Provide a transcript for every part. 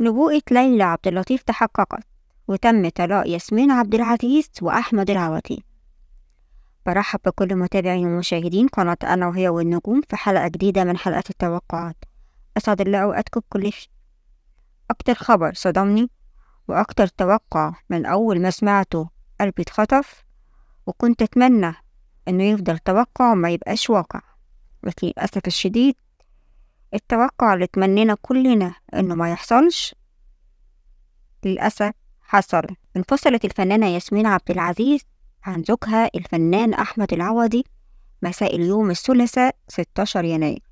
نبوءة ليلى عبد اللطيف تحققت وتم طلاق ياسمين عبد العزيز وأحمد العواتي برحب بكل متابعين ومشاهدين قناة أنا وهي والنجوم في حلقة جديدة من حلقات التوقعات أسعد الله أوقاتكم كل شيء أكتر خبر صدمني وأكتر توقع من أول ما سمعته قلبي اتخطف وكنت أتمنى إنه يفضل توقع وما يبقاش واقع بس للأسف الشديد التوقع اللي اتمنينا كلنا إنه ما يحصلش للأسف حصل انفصلت الفنانة ياسمين عبد العزيز عن زوجها الفنان أحمد العوضي مساء اليوم الثلاثاء 16 يناير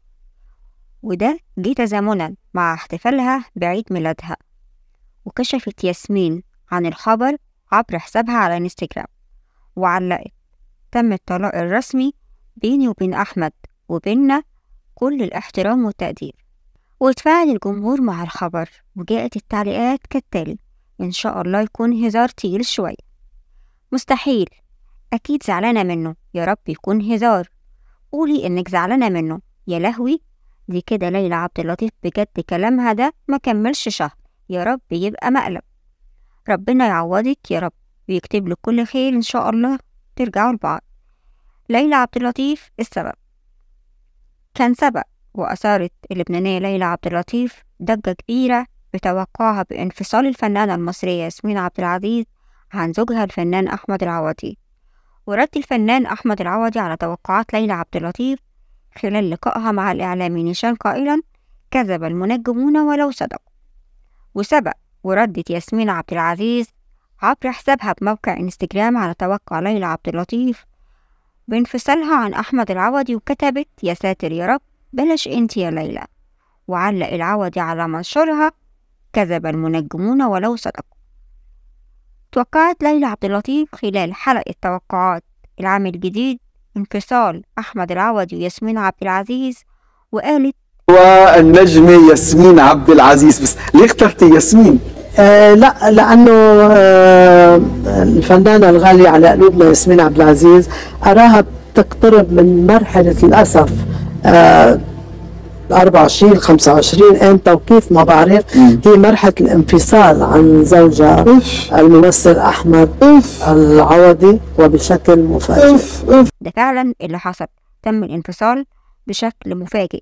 وده جه تزامنا مع احتفالها بعيد ميلادها وكشفت ياسمين عن الخبر عبر حسابها على انستجرام وعلقت تم الطلاق الرسمي بيني وبين أحمد وبيننا كل الاحترام والتقدير وتفاعل الجمهور مع الخبر وجاءت التعليقات كالتالي إن شاء الله يكون هزار تقيل شوية مستحيل أكيد زعلانة منه يا رب يكون هزار قولي إنك زعلانة منه يا لهوي دي كده ليلى عبد اللطيف بجد كلامها ده ما كملش شهر يا رب يبقى مقلب ربنا يعوضك يا رب ويكتب لك كل خير إن شاء الله ترجعوا لبعض ليلى عبد اللطيف السبب كان سبق وأثارت اللبنانية ليلى عبد اللطيف ضجة كبيرة بتوقعها بانفصال الفنانة المصرية ياسمين عبد العزيز عن زوجها الفنان أحمد العوضي ورد الفنان أحمد العوضي على توقعات ليلى عبد اللطيف خلال لقائها مع الإعلامي نيشان قائلا كذب المنجمون ولو صدقوا وسبق وردت ياسمين عبد العزيز عبر حسابها بموقع انستجرام على توقع ليلى عبد اللطيف بانفصالها عن أحمد العوضي وكتبت يا ساتر يا رب بلاش انت يا ليلى وعلق العوضي على منشورها كذب المنجمون ولو صدقوا توقعت ليلى عبد اللطيف خلال حلقة توقعات العام الجديد انفصال أحمد العوضي وياسمين عبد العزيز وقالت والنجمة ياسمين عبد العزيز بس ليه اخترتي ياسمين؟ آه، لا لانه آه، الفنانه الغاليه على قلوبنا ياسمين عبد العزيز اراها بتقترب من مرحله الاسف آه 24 25 امتى وكيف ما بعرف هي مرحله الانفصال عن زوجها الممثل احمد أوف. العوضي وبشكل مفاجئ أوف. أوف. ده فعلا اللي حصل تم الانفصال بشكل مفاجئ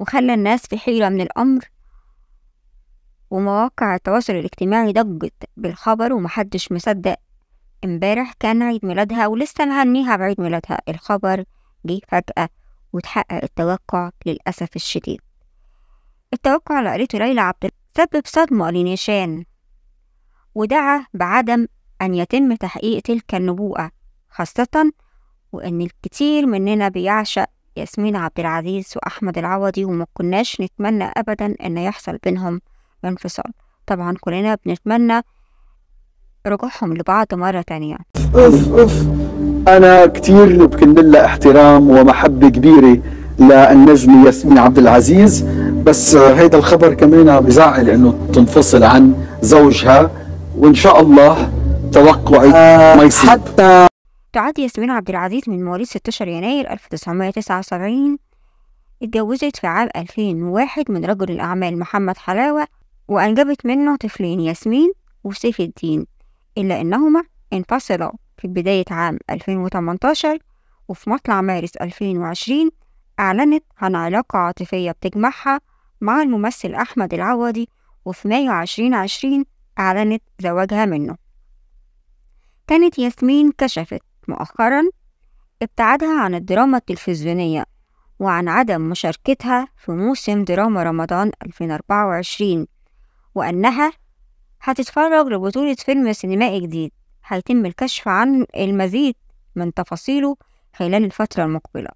وخلى الناس في حيره من الامر ومواقع التواصل الاجتماعي ضجت بالخبر ومحدش مصدق امبارح كان عيد ميلادها ولسه مهنيها بعيد ميلادها الخبر جه فجأة وتحقق التوقع للأسف الشديد التوقع اللي قريته ليلى عبد سبب صدمة لنيشان ودعا بعدم أن يتم تحقيق تلك النبوءة خاصة وإن الكثير مننا بيعشق ياسمين عبد العزيز وأحمد العوضي وما كناش نتمنى أبدا إن يحصل بينهم الانفصال طبعا كلنا بنتمنى رجوعهم لبعض مرة تانية أوف أوف أنا كتير بكن لها احترام ومحبة كبيرة للنجمة ياسمين عبد العزيز بس هيدا الخبر كمان بزعل انه تنفصل عن زوجها وان شاء الله توقعي آه، ما يصير حتى تعد ياسمين عبد العزيز من مواليد 16 يناير 1979 اتجوزت في عام 2001 من رجل الأعمال محمد حلاوة وأنجبت منه طفلين ياسمين وسيف الدين إلا أنهما انفصلا في بداية عام 2018 وفي مطلع مارس 2020 أعلنت عن علاقة عاطفية بتجمعها مع الممثل أحمد العوضي وفي مايو 2020 أعلنت زواجها منه كانت ياسمين كشفت مؤخرا ابتعادها عن الدراما التلفزيونية وعن عدم مشاركتها في موسم دراما رمضان 2024 وأنها هتتفرج لبطولة فيلم سينمائي جديد هيتم الكشف عن المزيد من تفاصيله خلال الفترة المقبلة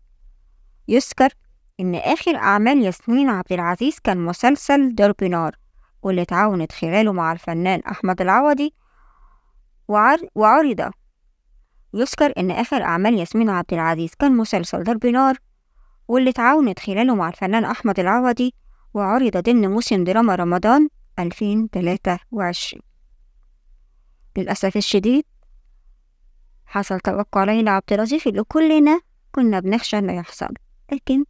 يذكر إن آخر أعمال ياسمين عبد العزيز كان مسلسل درب نار واللي تعاونت خلاله مع الفنان أحمد العوضي وعر... وعرض يذكر إن آخر أعمال ياسمين عبد العزيز كان مسلسل درب نار واللي تعاونت خلاله مع الفنان أحمد العوضي وعرض ضمن موسم دراما رمضان 2023 للأسف الشديد حصل توقع ليلى عبد اللطيف اللي كلنا كنا بنخشى إنه يحصل لكن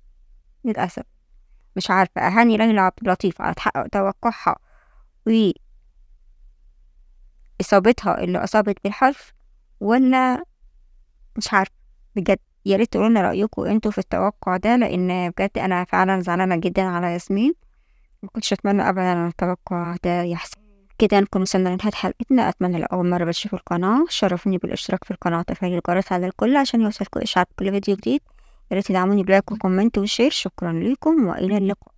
للأسف مش عارفة أهاني ليلى عبد اللطيف على تحقق توقعها و إصابتها اللي أصابت بالحرف ولا مش عارفة بجد ياريت ريت تقولولنا رأيكم انتوا في التوقع ده لأن بجد أنا فعلا زعلانة جدا على ياسمين ما كنتش أتمنى أبدا أن التوقع ده يحصل كده نكون وصلنا لنهاية حلقتنا أتمنى لو أول مرة بتشوفوا القناة شرفوني بالاشتراك في القناة وتفعيل الجرس على الكل عشان يوصلكوا إشعار كل فيديو جديد ياريت تدعموني بلايك وكومنت وشير شكرا لكم وإلى اللقاء